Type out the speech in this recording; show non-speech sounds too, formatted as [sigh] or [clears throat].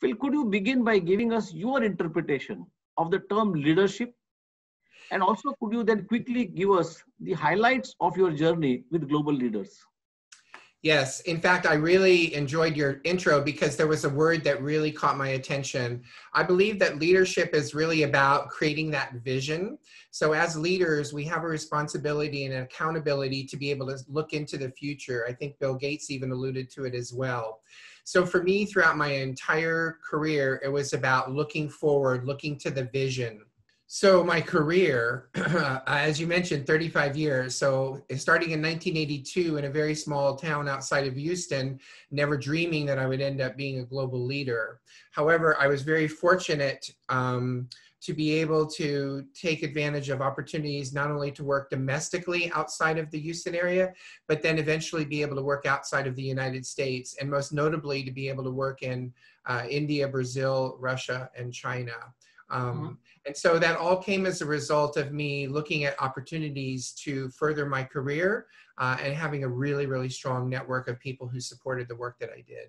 Phil, could you begin by giving us your interpretation of the term leadership? And also, could you then quickly give us the highlights of your journey with global leaders? Yes. In fact, I really enjoyed your intro because there was a word that really caught my attention. I believe that leadership is really about creating that vision. So, as leaders, we have a responsibility and an accountability to be able to look into the future. I think Bill Gates even alluded to it as well. So, for me, throughout my entire career, it was about looking forward, looking to the vision. So my career, [clears throat] as you mentioned, 35 years. So eh, starting in 1982 in a very small town outside of Houston, never dreaming that I would end up being a global leader. However, I was very fortunate um, to be able to take advantage of opportunities not only to work domestically outside of the Houston area, but then eventually be able to work outside of the United States, and most notably to be able to work in uh, India, Brazil, Russia, and China. Mm-hmm. Um, mm-hmm. And so that all came as a result of me looking at opportunities to further my career uh, and having a really, really strong network of people who supported the work that I did.